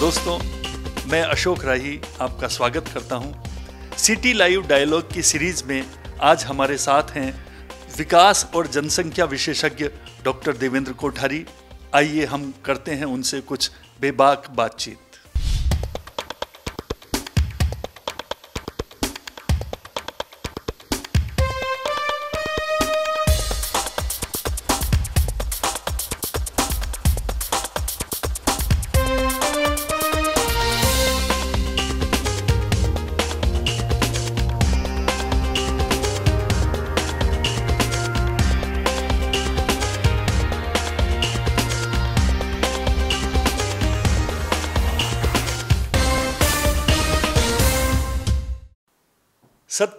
दोस्तों मैं अशोक राही आपका स्वागत करता हूं। सिटी लाइव डायलॉग की सीरीज में आज हमारे साथ हैं विकास और जनसंख्या विशेषज्ञ डॉक्टर देवेंद्र कोठारी आइए हम करते हैं उनसे कुछ बेबाक बातचीत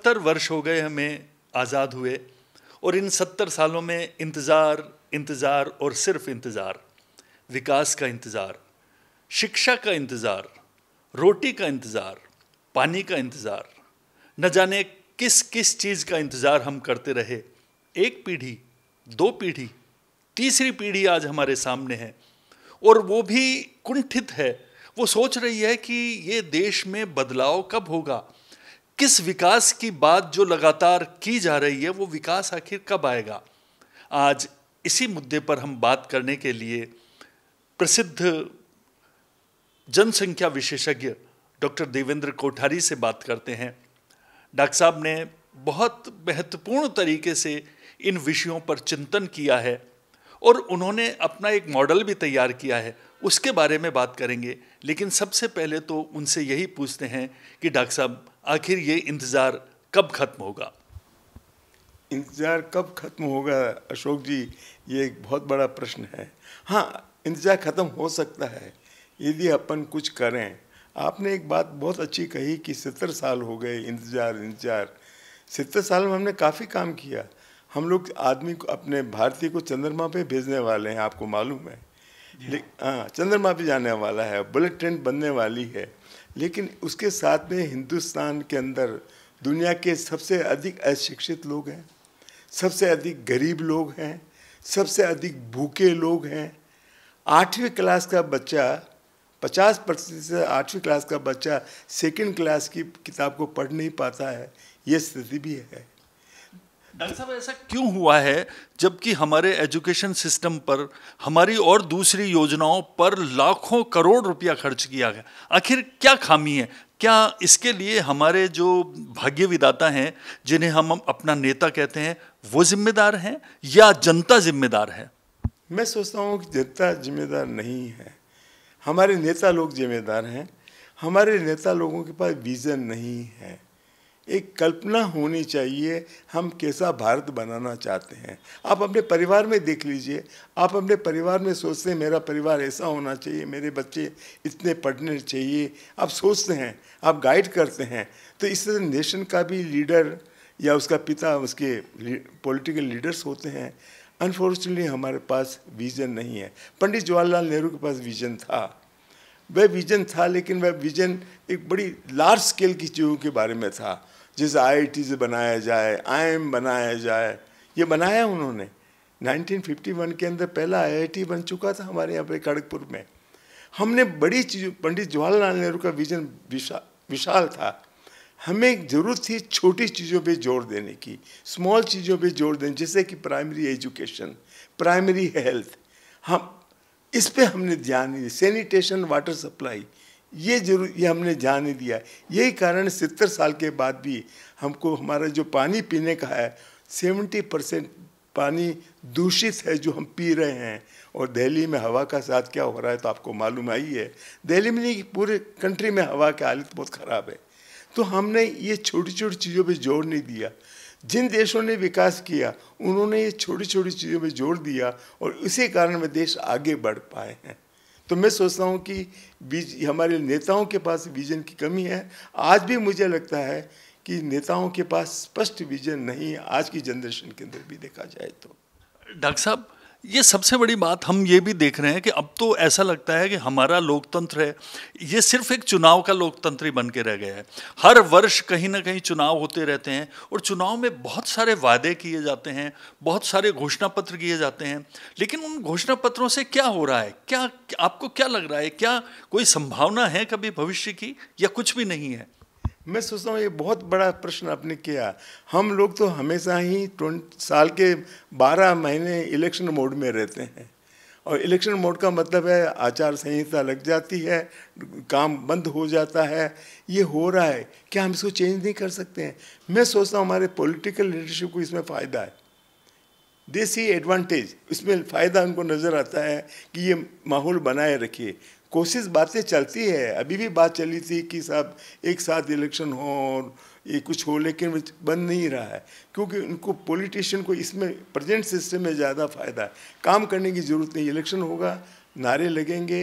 सत्तर वर्ष हो गए हमें आज़ाद हुए और इन सत्तर सालों में इंतज़ार इंतज़ार और सिर्फ इंतज़ार विकास का इंतज़ार शिक्षा का इंतज़ार रोटी का इंतज़ार पानी का इंतज़ार न जाने किस किस चीज़ का इंतज़ार हम करते रहे एक पीढ़ी दो पीढ़ी तीसरी पीढ़ी आज हमारे सामने है और वो भी कुंठित है वो सोच रही है कि ये देश में बदलाव कब होगा किस विकास की बात जो लगातार की जा रही है वो विकास आखिर कब आएगा आज इसी मुद्दे पर हम बात करने के लिए प्रसिद्ध जनसंख्या विशेषज्ञ डॉक्टर देवेंद्र कोठारी से बात करते हैं डॉक्टर साहब ने बहुत महत्वपूर्ण तरीके से इन विषयों पर चिंतन किया है और उन्होंने अपना एक मॉडल भी तैयार किया है उसके बारे में बात करेंगे लेकिन सबसे पहले तो उनसे यही पूछते हैं कि डॉक्टर साहब आखिर ये इंतज़ार कब ख़त्म होगा इंतज़ार कब ख़त्म होगा अशोक जी ये एक बहुत बड़ा प्रश्न है हाँ इंतज़ार ख़त्म हो सकता है यदि अपन कुछ करें आपने एक बात बहुत अच्छी कही कि सत्तर साल हो गए इंतज़ार इंतज़ार सत्तर साल में हमने काफ़ी काम किया हम लोग आदमी को अपने भारतीय को चंद्रमा पे भेजने वाले हैं आपको मालूम है हाँ चंद्रमा पे जाने वाला है बुलेट ट्रेन बनने वाली है लेकिन उसके साथ में हिंदुस्तान के अंदर दुनिया के सबसे अधिक अशिक्षित लोग हैं सबसे अधिक गरीब लोग हैं सबसे अधिक भूखे लोग हैं आठवीं क्लास का बच्चा पचास प्रतिशत से आठवीं क्लास का बच्चा सेकंड क्लास की किताब को पढ़ नहीं पाता है ये स्थिति भी है डॉक्टर साहब ऐसा क्यों हुआ है जबकि हमारे एजुकेशन सिस्टम पर हमारी और दूसरी योजनाओं पर लाखों करोड़ रुपया खर्च किया गया आखिर क्या खामी है क्या इसके लिए हमारे जो भाग्य विदाता हैं जिन्हें हम अपना नेता कहते हैं वो जिम्मेदार हैं या जनता जिम्मेदार है मैं सोचता हूँ कि जनता जिम्मेदार नहीं है हमारे नेता लोग जिम्मेदार हैं हमारे नेता लोगों के पास विज़न नहीं है एक कल्पना होनी चाहिए हम कैसा भारत बनाना चाहते हैं आप अपने परिवार में देख लीजिए आप अपने परिवार में सोचते हैं मेरा परिवार ऐसा होना चाहिए मेरे बच्चे इतने पढ़ने चाहिए आप सोचते हैं आप गाइड करते हैं तो इस तरह नेशन का भी लीडर या उसका पिता उसके पॉलिटिकल लीडर्स होते हैं अनफॉर्चुनेटली हमारे पास विज़न नहीं है पंडित जवाहरलाल नेहरू के पास विज़न था वह विज़न था लेकिन वह विज़न एक बड़ी लार्ज स्केल की चीज़ों के बारे में था जैसे आईआईटी से बनाया जाए आईएम बनाया जाए ये बनाया उन्होंने 1951 के अंदर पहला आईआईटी बन चुका था हमारे यहाँ पे खड़गपुर में हमने बड़ी चीज़ पंडित जवाहरलाल नेहरू का विजन विशा, विशाल था हमें ज़रूरत थी छोटी चीज़ों पे जोर देने की स्मॉल चीज़ों पे जोर देने जैसे कि प्राइमरी एजुकेशन प्राइमरी हेल्थ हम इस पर हमने ध्यान दिया सैनिटेशन वाटर सप्लाई ये जरूर ये हमने ध्यान नहीं दिया यही कारण सत्तर साल के बाद भी हमको हमारा जो पानी पीने का है सेवेंटी परसेंट पानी दूषित है जो हम पी रहे हैं और दिल्ली में हवा का साथ क्या हो रहा है तो आपको मालूम आई है दिल्ली में नहीं पूरे कंट्री में हवा की हालत बहुत ख़राब है तो हमने ये छोटी छोटी चीज़ों पर जोर नहीं दिया जिन देशों ने विकास किया उन्होंने ये छोटी छोटी चीज़ों पर जोर दिया और इसी कारण वे देश आगे बढ़ पाए हैं तो मैं सोचता हूँ कि बीज हमारे नेताओं के पास विजन की कमी है आज भी मुझे लगता है कि नेताओं के पास स्पष्ट विजन नहीं है आज की जनरेशन के अंदर भी देखा जाए तो डॉक्टर साहब ये सबसे बड़ी बात हम ये भी देख रहे हैं कि अब तो ऐसा लगता है कि हमारा लोकतंत्र है ये सिर्फ एक चुनाव का लोकतंत्र ही बन के रह गया है हर वर्ष कहीं ना कहीं चुनाव होते रहते हैं और चुनाव में बहुत सारे वादे किए जाते हैं बहुत सारे घोषणा पत्र किए जाते हैं लेकिन उन घोषणा पत्रों से क्या हो रहा है क्या आपको क्या लग रहा है क्या कोई संभावना है कभी भविष्य की या कुछ भी नहीं है मैं सोचता हूँ ये बहुत बड़ा प्रश्न आपने किया हम लोग तो हमेशा ही ट्वेंट साल के बारह महीने इलेक्शन मोड में रहते हैं और इलेक्शन मोड का मतलब है आचार संहिता लग जाती है काम बंद हो जाता है ये हो रहा है क्या हम इसको चेंज नहीं कर सकते हैं मैं सोचता हूँ हमारे पॉलिटिकल लीडरशिप को इसमें फ़ायदा है देसी एडवांटेज इसमें फ़ायदा उनको नज़र आता है कि ये माहौल बनाए रखिए कोशिश बातें चलती है अभी भी बात चली थी कि साहब एक साथ इलेक्शन हो और ये कुछ हो लेकिन बन नहीं रहा है क्योंकि उनको पॉलिटिशियन को इसमें प्रेजेंट सिस्टम में ज़्यादा फायदा है काम करने की ज़रूरत नहीं इलेक्शन होगा नारे लगेंगे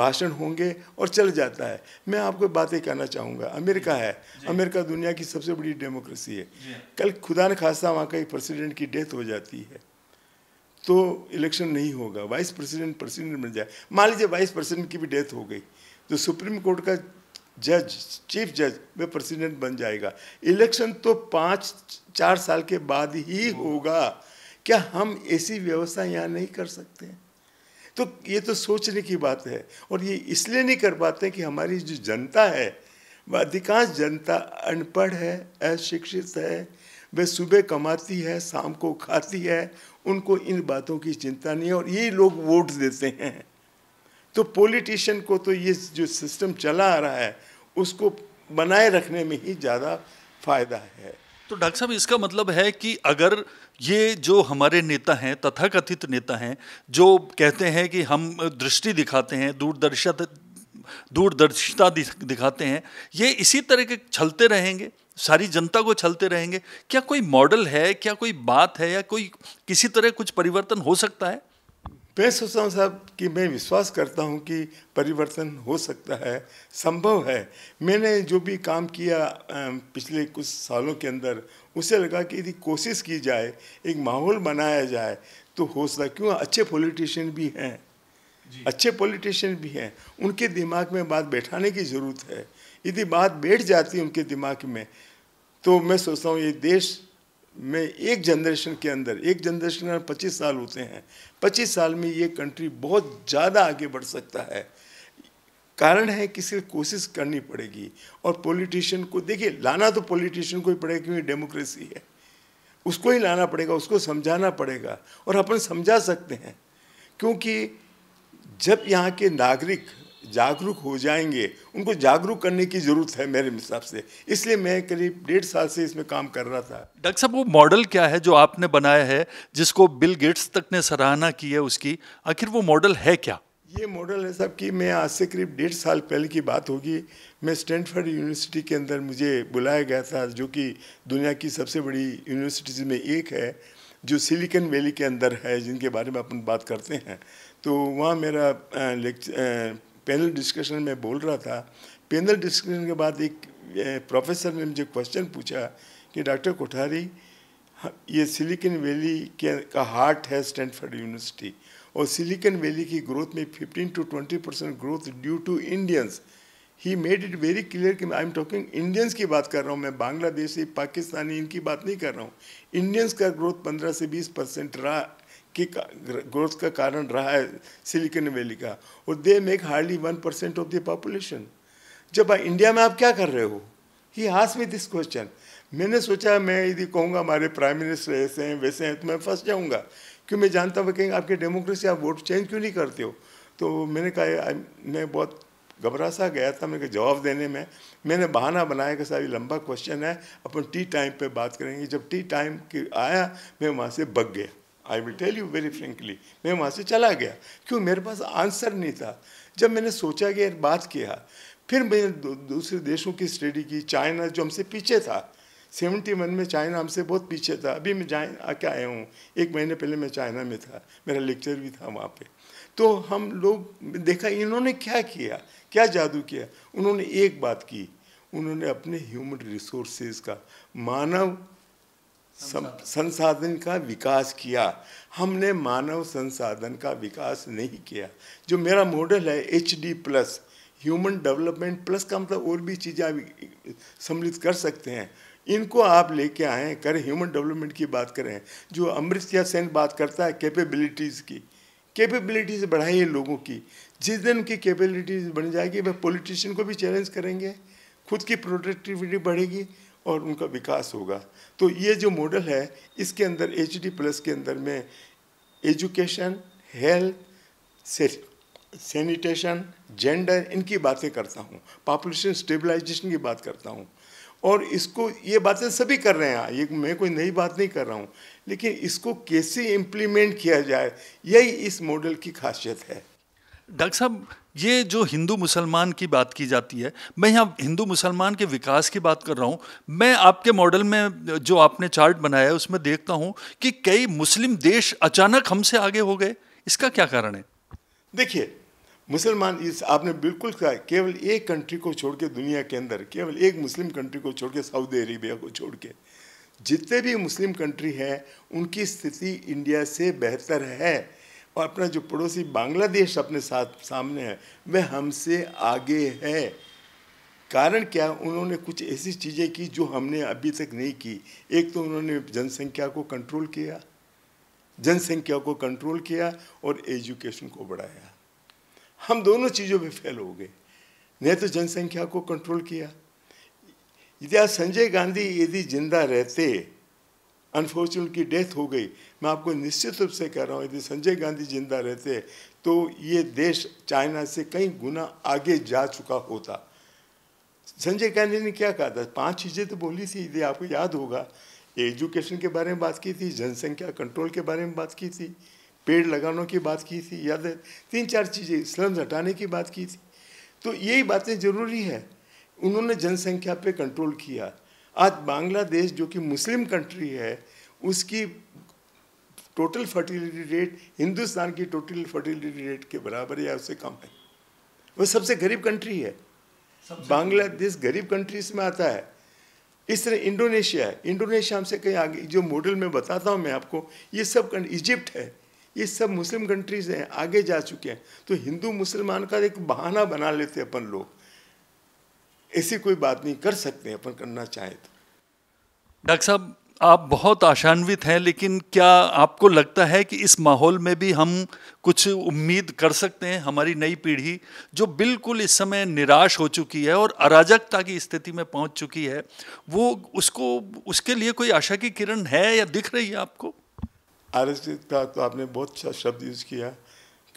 भाषण होंगे और चल जाता है मैं आपको बातें कहना चाहूँगा अमेरिका है अमेरिका दुनिया की सबसे बड़ी डेमोक्रेसी है कल खुदा न खासा वहाँ का एक प्रेसिडेंट की डेथ हो जाती है तो इलेक्शन नहीं होगा वाइस प्रेसिडेंट प्रेसिडेंट बन जाए मान लीजिए वाइस प्रेसिडेंट की भी डेथ हो गई तो सुप्रीम कोर्ट का जज चीफ जज वे प्रेसिडेंट बन जाएगा इलेक्शन तो पाँच चार साल के बाद ही होगा क्या हम ऐसी व्यवस्था यहाँ नहीं कर सकते हैं तो ये तो सोचने की बात है और ये इसलिए नहीं कर पाते कि हमारी जो जनता है वह अधिकांश जनता अनपढ़ है अशिक्षित है वे सुबह कमाती है शाम को खाती है उनको इन बातों की चिंता नहीं है और ये लोग वोट देते हैं तो पॉलिटिशियन को तो ये जो सिस्टम चला आ रहा है उसको बनाए रखने में ही ज़्यादा फायदा है तो डॉक्टर साहब इसका मतलब है कि अगर ये जो हमारे नेता हैं तथाकथित नेता हैं जो कहते हैं कि हम दृष्टि दिखाते हैं दूरदर्शिता दूरदर्शिता दिखाते हैं ये इसी तरह के छलते रहेंगे सारी जनता को छलते रहेंगे क्या कोई मॉडल है क्या कोई बात है या कोई किसी तरह कुछ परिवर्तन हो सकता है मैं सोचता हूँ साहब कि मैं विश्वास करता हूँ कि परिवर्तन हो सकता है संभव है मैंने जो भी काम किया पिछले कुछ सालों के अंदर उसे लगा कि यदि कोशिश की जाए एक माहौल बनाया जाए तो हो सकता क्यों अच्छे पॉलिटिशियन भी हैं अच्छे पॉलिटिशियन भी हैं उनके दिमाग में बात बैठाने की ज़रूरत है यदि बात बैठ जाती है उनके दिमाग में तो मैं सोचता हूँ ये देश में एक जनरेशन के अंदर एक जनरेशन में पच्चीस साल होते हैं पच्चीस साल में ये कंट्री बहुत ज़्यादा आगे बढ़ सकता है कारण है कि सिर्फ कोशिश करनी पड़ेगी और पॉलिटिशियन को देखिए लाना तो पॉलिटिशियन को ही पड़ेगा क्योंकि डेमोक्रेसी है उसको ही लाना पड़ेगा उसको समझाना पड़ेगा और अपन समझा सकते हैं क्योंकि जब यहाँ के नागरिक जागरूक हो जाएंगे उनको जागरूक करने की ज़रूरत है मेरे हिसाब से इसलिए मैं करीब डेढ़ साल से इसमें काम कर रहा था डॉक्टर साहब वो मॉडल क्या है जो आपने बनाया है जिसको बिल गेट्स तक ने सराहना की है उसकी आखिर वो मॉडल है क्या ये मॉडल है साहब कि मैं आज से करीब डेढ़ साल पहले की बात होगी मैं स्टैनफर्ड यूनिवर्सिटी के अंदर मुझे बुलाया गया था जो कि दुनिया की सबसे बड़ी यूनिवर्सिटीज़ में एक है जो सिलिकन वैली के अंदर है जिनके बारे में अपन बात करते हैं तो वहाँ मेरा लेक्चर पैनल डिस्कशन में बोल रहा था पैनल डिस्कशन के बाद एक प्रोफेसर ने मुझे क्वेश्चन पूछा कि डॉक्टर कोठारी ये सिलिकन वैली के का हार्ट है स्टैंडफर्ड यूनिवर्सिटी और सिलिकन वैली की ग्रोथ में 15 to 20 percent growth due to Indians ही मेड इट वेरी क्लियर कि आई एम टॉकिंग इंडियंस की बात कर रहा हूँ मैं बांग्लादेशी पाकिस्तानी इनकी बात नहीं कर रहा हूँ इंडियंस का ग्रोथ 15 से 20 परसेंट रहा की ग्रोथ का कारण रहा है सिलिकन वैली का और they make hardly one percent of the population जब इंडिया में आप क्या कर रहे हो ही हास में दिस क्वेश्चन मैंने सोचा मैं यदि कहूँगा हमारे प्राइम मिनिस्टर ऐसे हैं वैसे हैं तो मैं फंस जाऊँगा क्यों मैं जानता हूँ कहेंगे आपकी डेमोक्रेसी आप वोट चेंज क्यों नहीं करते हो तो मैंने कहा मैं बहुत घबरा सा गया था मेरे जवाब देने में मैंने बहाना बनाया कि सारी लंबा क्वेश्चन है अपन टी टाइम पे बात करेंगे जब टी टाइम की आया मैं वहाँ से बग गया I will tell you very frankly मैं वहाँ से चला गया क्यों मेरे पास आंसर नहीं था जब मैंने सोचा गया बात किया फिर मैंने दूसरे देशों की स्टडी की चाइना जो हमसे पीछे था सेवेंटी वन में चाइना हमसे बहुत पीछे था अभी मैं जाए आके आया हूँ एक महीने पहले मैं चाइना में था मेरा लेक्चर भी था वहाँ पे तो हम लोग देखा इन्होंने क्या किया क्या जादू किया उन्होंने एक बात की उन्होंने अपने ह्यूमन रिसोर्सेज का मानव संसाधन का विकास किया हमने मानव संसाधन का विकास नहीं किया जो मेरा मॉडल है H D plus human development plus का मतलब और भी चीज़ें आप सम्मिलित कर सकते हैं इनको आप लेके आए करें ह्यूमन डेवलपमेंट की बात करें जो अमृत या सेन बात करता है कैपेबिलिटीज़ की कैपेबिलिटीज़ बढ़ाइए लोगों की जिस दिन उनकी कैपेबिलिटीज़ बढ़ जाएगी वह पॉलिटिशियन को भी चैलेंज करेंगे खुद की प्रोडक्टिविटी बढ़ेगी और उनका विकास होगा तो ये जो मॉडल है इसके अंदर एच डी प्लस के अंदर में एजुकेशन हेल्थ सैनिटेशन जेंडर इनकी बातें करता हूँ पॉपुलेशन स्टेबलाइजेशन की बात करता हूँ और इसको ये बातें सभी कर रहे हैं हाँ, ये मैं कोई नई बात नहीं कर रहा हूँ लेकिन इसको कैसे इम्प्लीमेंट किया जाए यही इस मॉडल की खासियत है डॉक्टर साहब ये जो हिंदू मुसलमान की बात की जाती है मैं यहाँ हिंदू मुसलमान के विकास की बात कर रहा हूँ मैं आपके मॉडल में जो आपने चार्ट बनाया है उसमें देखता हूँ कि कई मुस्लिम देश अचानक हमसे आगे हो गए इसका क्या कारण है देखिए मुसलमान इस आपने बिल्कुल कहा केवल एक कंट्री को छोड़ के दुनिया के अंदर केवल एक मुस्लिम कंट्री को छोड़ के सऊदी अरेबिया को छोड़ के जितने भी मुस्लिम कंट्री हैं उनकी स्थिति इंडिया से बेहतर है और अपना जो पड़ोसी बांग्लादेश अपने साथ सामने है वह हमसे आगे है कारण क्या उन्होंने कुछ ऐसी चीज़ें की जो हमने अभी तक नहीं की एक तो उन्होंने जनसंख्या को कंट्रोल किया जनसंख्या को कंट्रोल किया और एजुकेशन को बढ़ाया हम दोनों चीज़ों में फेल हो गए नहीं तो जनसंख्या को कंट्रोल किया यदि आज संजय गांधी यदि जिंदा रहते अनफॉर्चुनेट उनकी डेथ हो गई मैं आपको निश्चित रूप से कह रहा हूँ यदि संजय गांधी जिंदा रहते तो ये देश चाइना से कई गुना आगे जा चुका होता संजय गांधी ने क्या कहा था पांच चीज़ें तो बोली थी यदि आपको याद होगा एजुकेशन के बारे में बात की थी जनसंख्या कंट्रोल के बारे में बात की थी पेड़ लगाने की बात की थी याद है तीन चार चीज़ें स्लम्स हटाने की बात की थी तो यही बातें ज़रूरी है उन्होंने जनसंख्या पे कंट्रोल किया आज बांग्लादेश जो कि मुस्लिम कंट्री है उसकी टोटल फर्टिलिटी रेट हिंदुस्तान की टोटल फर्टिलिटी रेट के बराबर या उससे कम है वो सबसे गरीब कंट्री है बांग्लादेश गरीब कंट्रीज में आता है इस तरह इंडोनेशिया है इंडोनेशिया हमसे कहीं आगे जो मॉडल में बताता हूँ मैं आपको ये सब इजिप्ट है ये सब मुस्लिम कंट्रीज़ हैं आगे जा चुके हैं तो हिंदू मुसलमान का एक बहाना बना लेते हैं अपन लोग ऐसी कोई बात नहीं कर सकते हैं अपन करना चाहें तो डॉक्टर साहब आप बहुत आशान्वित हैं लेकिन क्या आपको लगता है कि इस माहौल में भी हम कुछ उम्मीद कर सकते हैं हमारी नई पीढ़ी जो बिल्कुल इस समय निराश हो चुकी है और अराजकता की स्थिति में पहुंच चुकी है वो उसको उसके लिए कोई आशा की किरण है या दिख रही है आपको अराजकता तो आपने बहुत अच्छा शब्द यूज़ किया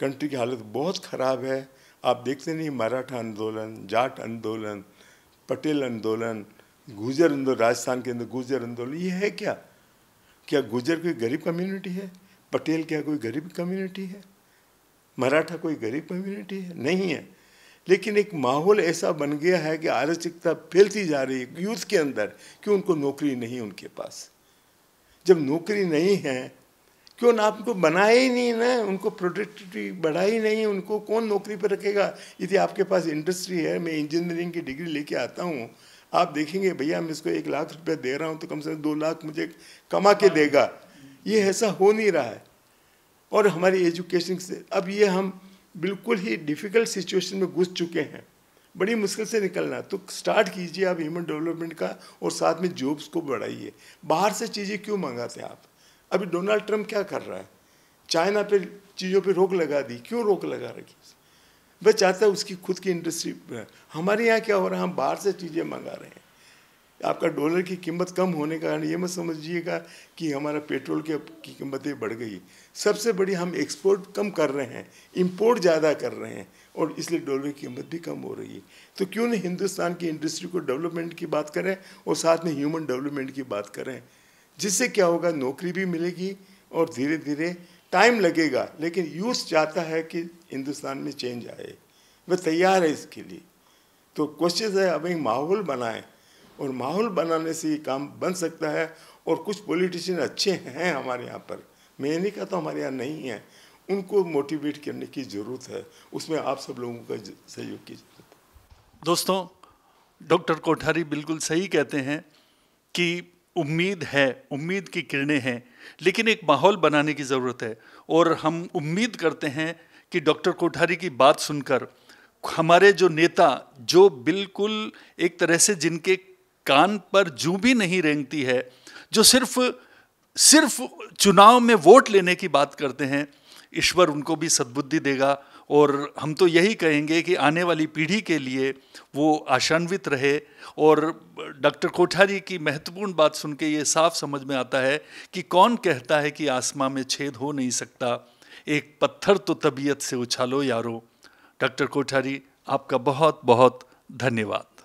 कंट्री की हालत बहुत ख़राब है आप देखते नहीं मराठा आंदोलन जाट आंदोलन पटेल आंदोलन गुजर आंदोलन राजस्थान के अंदर गुजर आंदोलन ये है क्या क्या गुजर कोई गरीब कम्युनिटी है पटेल क्या कोई गरीब कम्युनिटी है मराठा कोई गरीब कम्युनिटी है नहीं है लेकिन एक माहौल ऐसा बन गया है कि आरक्षिकता फैलती जा रही है यूथ के अंदर कि उनको नौकरी नहीं उनके पास जब नौकरी नहीं है क्यों ना आपको बनाया ही नहीं ना उनको प्रोडक्टिविटी बढ़ाई नहीं उनको कौन नौकरी पर रखेगा यदि आपके पास इंडस्ट्री है मैं इंजीनियरिंग की डिग्री लेके आता हूँ आप देखेंगे भैया मैं इसको एक लाख रुपया दे रहा हूँ तो कम से कम दो लाख मुझे कमा के देगा ये ऐसा हो नहीं रहा है और हमारी एजुकेशन से अब ये हम बिल्कुल ही डिफ़िकल्ट सिचुएशन में घुस चुके हैं बड़ी मुश्किल से निकलना तो स्टार्ट कीजिए आप ह्यूमन डेवलपमेंट का और साथ में जॉब्स को बढ़ाइए बाहर से चीज़ें क्यों मंगाते हैं आप अभी डोनाल्ड ट्रंप क्या कर रहा है चाइना पे चीज़ों पे रोक लगा दी क्यों रोक लगा रखी वह चाहता है उसकी खुद की इंडस्ट्री हमारे यहाँ क्या हो रहा है हम बाहर से चीज़ें मंगा रहे हैं आपका डॉलर की कीमत कम होने का कारण ये मत समझिएगा कि हमारा पेट्रोल के की कीमतें बढ़ गई सबसे बड़ी हम एक्सपोर्ट कम कर रहे हैं इंपोर्ट ज़्यादा कर रहे हैं और इसलिए डॉलर की कीमत भी कम हो रही है तो क्यों नहीं हिंदुस्तान की इंडस्ट्री को डेवलपमेंट की बात करें और साथ में ह्यूमन डेवलपमेंट की बात करें जिससे क्या होगा नौकरी भी मिलेगी और धीरे धीरे टाइम लगेगा लेकिन यूथ चाहता है कि हिंदुस्तान में चेंज आए वह तैयार है इसके लिए तो कोशिश है अब एक माहौल बनाएं और माहौल बनाने से ये काम बन सकता है और कुछ पॉलिटिशियन अच्छे हैं हमारे यहाँ पर मैं ये नहीं कहता तो हमारे यहाँ नहीं है उनको मोटिवेट करने की ज़रूरत है उसमें आप सब लोगों का सहयोग की ज़रूरत है दोस्तों डॉक्टर कोठारी बिल्कुल सही कहते हैं कि उम्मीद है उम्मीद की किरणें हैं लेकिन एक माहौल बनाने की ज़रूरत है और हम उम्मीद करते हैं कि डॉक्टर कोठारी की बात सुनकर हमारे जो नेता जो बिल्कुल एक तरह से जिनके कान पर जू भी नहीं रेंगती है जो सिर्फ सिर्फ चुनाव में वोट लेने की बात करते हैं ईश्वर उनको भी सद्बुद्धि देगा और हम तो यही कहेंगे कि आने वाली पीढ़ी के लिए वो आशान्वित रहे और डॉक्टर कोठारी की महत्वपूर्ण बात सुन के ये साफ समझ में आता है कि कौन कहता है कि आसमां में छेद हो नहीं सकता एक पत्थर तो तबीयत से उछालो यारो डॉक्टर कोठारी आपका बहुत बहुत धन्यवाद